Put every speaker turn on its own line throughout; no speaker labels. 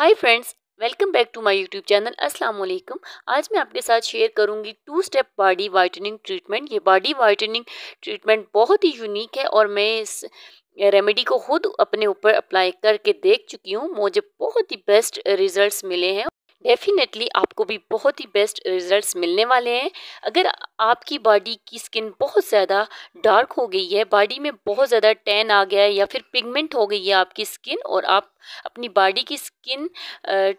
hi friends welcome back to my YouTube channel अस्सलाम वालेकुम आज मैं आपके साथ शेयर करूंगी two step body whitening treatment ये बॉडी वाइटनिंग ट्रीटमेंट बहुत ही यूनिक है और मैं इस रेमेडी को खुद अपने ऊपर अप्लाई करके देख चुकी हूँ मुझे बहुत ही बेस्ट रिज़ल्ट मिले हैं डेफिनेटली आपको भी बहुत ही बेस्ट रिजल्ट्स मिलने वाले हैं अगर आपकी बॉडी की स्किन बहुत ज़्यादा डार्क हो गई है बॉडी में बहुत ज़्यादा टैन आ गया है या फिर पिगमेंट हो गई है आपकी स्किन और आप अपनी बॉडी की स्किन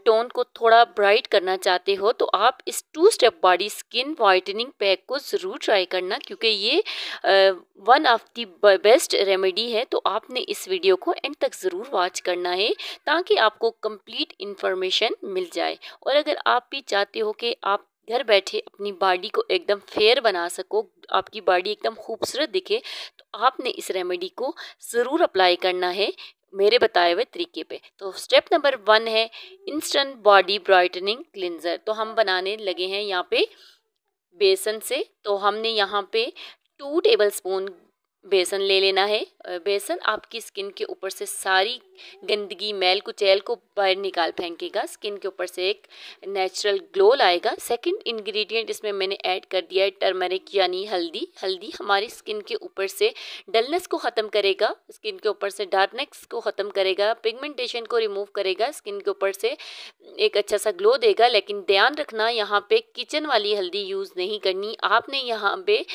टोन को थोड़ा ब्राइट करना चाहते हो तो आप इस two step body skin whitening pack को ज़रूर ट्राई करना क्योंकि ये one of the best remedy है तो आपने इस वीडियो को एंड तक ज़रूर वॉच करना है ताकि आपको कंप्लीट इन्फॉर्मेशन मिल जाए और अगर आप भी चाहते हो कि आप घर बैठे अपनी बॉडी को एकदम फेयर बना सको आपकी बॉडी एकदम खूबसूरत दिखे तो आपने इस रेमेडी को ज़रूर अप्लाई करना है मेरे बताए हुए तरीके पे तो स्टेप नंबर वन है इंस्टेंट बॉडी ब्राइटनिंग क्लिनजर तो हम बनाने लगे हैं यहाँ पे बेसन से तो हमने यहाँ पे टू टेबल स्पून बेसन ले लेना है बेसन आपकी स्किन के ऊपर से सारी गंदगी मैल कुचैल को बाहर निकाल फेंकेगा स्किन के ऊपर से एक नेचुरल ग्लो लाएगा सेकंड इंग्रेडिएंट इसमें मैंने ऐड कर दिया है टर्मरिक यानी हल्दी हल्दी हमारी स्किन के ऊपर से डलनेस को ख़त्म करेगा स्किन के ऊपर से डार्कनेस को ख़त्म करेगा पिगमेंटेशन को रिमूव करेगा स्किन के ऊपर से एक अच्छा सा ग्लो देगा लेकिन ध्यान रखना यहाँ पर किचन वाली हल्दी यूज़ नहीं करनी आपने यहाँ पे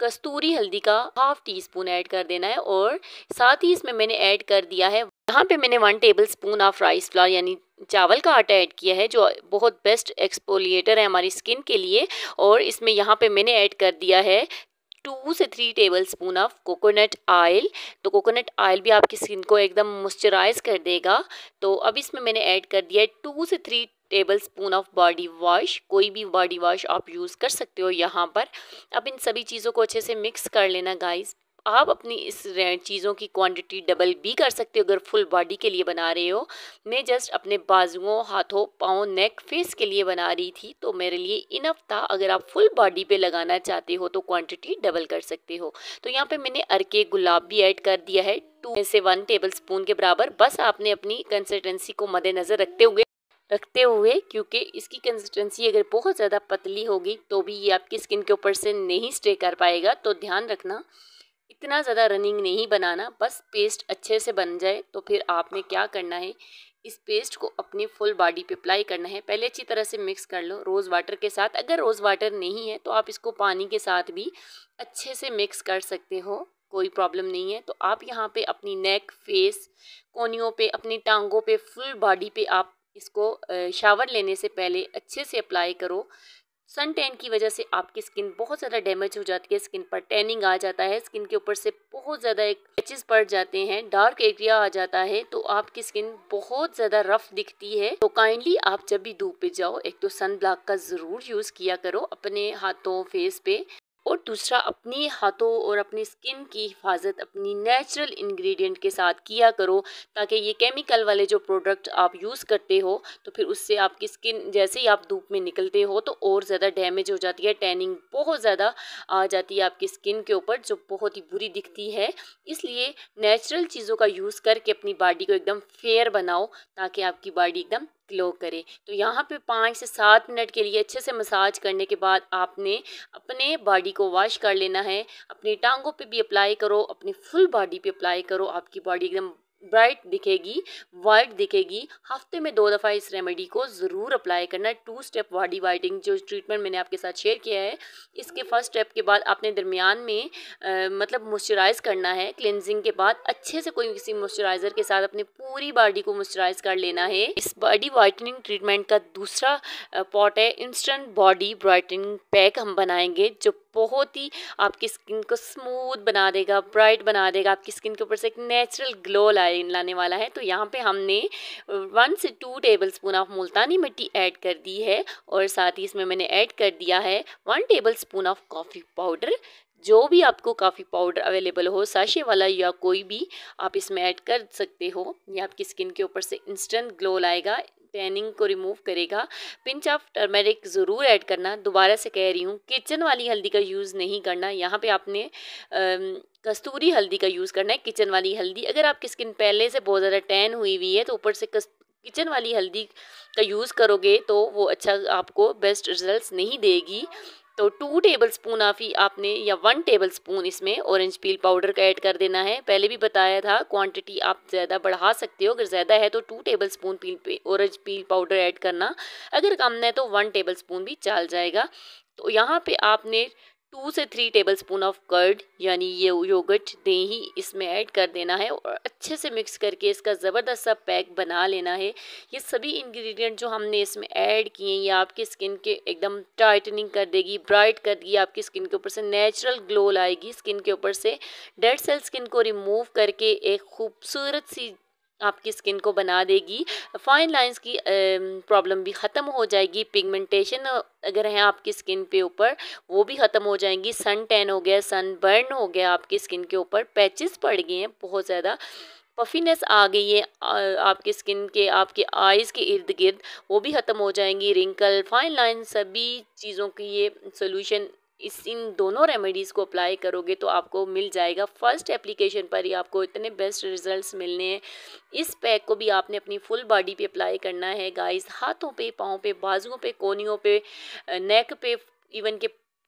कस्तूरी हल्दी का हाफ टी स्पून ऐड कर देना है और साथ ही इसमें मैंने ऐड कर दिया है यहाँ पे मैंने one tablespoon of rice flour यानी चावल का आटा ऐड किया है जो बहुत बेस्ट एक्सपोलिएटर है हमारी स्किन के लिए और इसमें यहाँ पे मैंने ऐड कर दिया है टू से three tablespoon of coconut oil तो कोकोनट आयल भी आपकी स्किन को एकदम मॉइस्चराइज कर देगा तो अब इसमें मैंने ऐड कर दिया है टू से three tablespoon of body wash कोई भी बॉडी वॉश आप यूज़ कर सकते हो यहाँ पर अब इन सभी चीज़ों को अच्छे से मिक्स कर लेना गाइज़ आप अपनी इस चीज़ों की क्वांटिटी डबल भी कर सकते हो अगर फुल बॉडी के लिए बना रहे हो मैं जस्ट अपने बाजुओं हाथों पाँव नेक फेस के लिए बना रही थी तो मेरे लिए इनफ था अगर आप फुल बॉडी पे लगाना चाहते हो तो क्वांटिटी डबल कर सकते हो तो यहाँ पे मैंने अरके गुलाब भी ऐड कर दिया है टू से वन टेबल स्पून के बराबर बस आपने अपनी कंसिस्टेंसी को मद्देनज़र रखते हुए रखते हुए क्योंकि इसकी कंसिस्टेंसी अगर बहुत ज़्यादा पतली होगी तो भी ये आपकी स्किन के ऊपर से नहीं स्टे कर पाएगा तो ध्यान रखना इतना ज़्यादा रनिंग नहीं बनाना बस पेस्ट अच्छे से बन जाए तो फिर आपने क्या करना है इस पेस्ट को अपनी फुल बॉडी पे अप्लाई करना है पहले अच्छी तरह से मिक्स कर लो रोज़ वाटर के साथ अगर रोज़ वाटर नहीं है तो आप इसको पानी के साथ भी अच्छे से मिक्स कर सकते हो कोई प्रॉब्लम नहीं है तो आप यहाँ पे अपनी नेक फेस कोनियों पे अपनी टांगों पे फुल बॉडी पे आप इसको शावर लेने से पहले अच्छे से अप्लाई करो सन टैन की वजह से आपकी स्किन बहुत ज़्यादा डैमेज हो जाती है स्किन पर टैनिंग आ जाता है स्किन के ऊपर से बहुत ज़्यादा एक पैचेस पड़ जाते हैं डार्क एरिया आ जाता है तो आपकी स्किन बहुत ज़्यादा रफ दिखती है तो काइंडली आप जब भी धूप पे जाओ एक तो सन ब्लॉक का ज़रूर यूज़ किया करो अपने हाथों फेस पे और दूसरा अपने हाथों और अपनी स्किन की हिफाजत अपनी नेचुरल इंग्रेडिएंट के साथ किया करो ताकि ये केमिकल वाले जो प्रोडक्ट आप यूज़ करते हो तो फिर उससे आपकी स्किन जैसे ही आप धूप में निकलते हो तो और ज़्यादा डैमेज हो जाती है टैनिंग बहुत ज़्यादा आ जाती है आपकी स्किन के ऊपर जो बहुत ही बुरी दिखती है इसलिए नेचुरल चीज़ों का यूज़ करके अपनी बॉडी को एकदम फेयर बनाओ ताकि आपकी बॉडी एकदम ग्लो करे तो यहाँ पे पाँच से सात मिनट के लिए अच्छे से मसाज करने के बाद आपने अपने बॉडी को वॉश कर लेना है अपनी टांगों पे भी अप्लाई करो अपनी फुल बॉडी पे अप्लाई करो आपकी बॉडी एकदम ब्राइट दिखेगी वाइट दिखेगी हफ्ते में दो दफ़ा इस रेमेडी को ज़रूर अप्लाई करना है टू स्टेप बॉडी वाइटिंग जो ट्रीटमेंट मैंने आपके साथ शेयर किया है इसके फर्स्ट स्टेप के बाद आपने दरमियान में आ, मतलब मॉइस्चराइज़ करना है क्लिनजिंग के बाद अच्छे से कोई किसी मॉइस्चराइज़र के साथ अपनी पूरी बॉडी को मॉइस्चराइज़ कर लेना है इस बॉडी वाइटनिंग ट्रीटमेंट का दूसरा पॉट है इंस्टेंट बॉडी ब्राइटनिंग पैक हम बनाएंगे जो बहुत ही आपकी स्किन को स्मूथ बना देगा ब्राइट बना देगा आपकी स्किन के ऊपर से एक नेचुरल ग्लो लाए लाने वाला है तो यहाँ पे हमने वन से टू टेबल स्पून ऑफ मुल्तानी मिट्टी ऐड कर दी है और साथ ही इसमें मैंने ऐड कर दिया है one tablespoon of coffee powder जो भी आपको कॉफ़ी पाउडर अवेलेबल हो साशे वाला या कोई भी आप इसमें ऐड कर सकते हो ये आपकी स्किन के ऊपर से इंस्टेंट ग्लो लाएगा टैनिंग को रिमूव करेगा पिंच ऑफ टर्मेरिक ज़रूर ऐड करना दोबारा से कह रही हूँ किचन वाली हल्दी का यूज़ नहीं करना यहाँ पे आपने कस्तूरी हल्दी का यूज़ करना है किचन वाली हल्दी अगर आपकी स्किन पहले से बहुत ज़्यादा टैन हुई हुई है तो ऊपर से कस, किचन वाली हल्दी का यूज़ करोगे तो वो अच्छा आपको बेस्ट रिजल्ट्स नहीं देगी तो टू टेबल स्पून आप ही आपने या वन टेबल स्पून इसमें ऑरेंज पील पाउडर का ऐड कर देना है पहले भी बताया था क्वांटिटी आप ज़्यादा बढ़ा सकते हो अगर ज़्यादा है तो two tablespoon peel orange peel powder add करना अगर कम है तो वन टेबल स्पून भी चल जाएगा तो यहाँ पे आपने टू से three tablespoon of curd यानी ये योगर्ट दही इसमें ऐड कर देना है और अच्छे से मिक्स करके इसका ज़बरदस्त सा पैक बना लेना है ये सभी इंग्रेडिएंट जो हमने इसमें ऐड किए हैं ये आपकी स्किन के एकदम टाइटनिंग कर देगी ब्राइट कर देगी आपकी स्किन के ऊपर से नेचुरल ग्लो लाएगी स्किन के ऊपर से डेड सेल स्किन को रिमूव करके एक खूबसूरत सी आपकी स्किन को बना देगी फाइन लाइंस की प्रॉब्लम भी ख़त्म हो जाएगी पिगमेंटेशन अगर है आपकी स्किन पे ऊपर वो भी ख़त्म हो जाएंगी सन टैन हो गया सन बर्न हो गया आपकी स्किन के ऊपर पैचेस पड़ गए हैं बहुत ज़्यादा पफीनेस आ गई है आपके स्किन के आपके आइज़ के इर्द गिर्द वो भी ख़त्म हो जाएंगी रिंकल फाइन लाइन सभी चीज़ों की ये सोल्यूशन इस इन दोनों रेमेडीज़ को अप्लाई करोगे तो आपको मिल जाएगा फर्स्ट एप्लीकेशन पर ही आपको इतने बेस्ट रिजल्ट्स मिलने हैं इस पैक को भी आपने अपनी फुल बॉडी पे अप्लाई करना है गाइस हाथों पे पाँव पे बाजुओं पे कोनियों पे नेक पे इवन के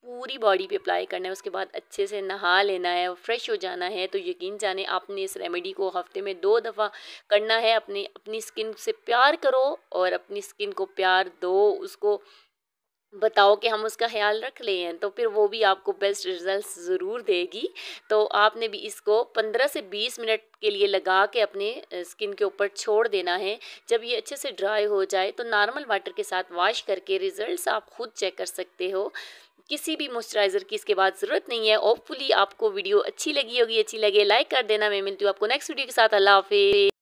पूरी बॉडी पे अप्लाई करना है उसके बाद अच्छे से नहा लेना है फ्रेश हो जाना है तो यकीन जाने आपने इस रेमेडी को हफ्ते में दो दफ़ा करना है अपने अपनी स्किन से प्यार करो और अपनी स्किन को प्यार दो उसको बताओ कि हम उसका ख्याल रख ले हैं तो फिर वो भी आपको बेस्ट रिजल्ट ज़रूर देगी तो आपने भी इसको 15 से 20 मिनट के लिए लगा के अपने स्किन के ऊपर छोड़ देना है जब ये अच्छे से ड्राई हो जाए तो नॉर्मल वाटर के साथ वॉश करके रिजल्ट्स आप खुद चेक कर सकते हो किसी भी मॉइस्चराइज़र की इसके बाद ज़रूरत नहीं है होपफुली आपको वीडियो अच्छी लगी होगी अच्छी लगे लाइक कर देना मैं मिलती हूँ आपको नेक्स्ट वीडियो के साथ अल्लाह हाफिज़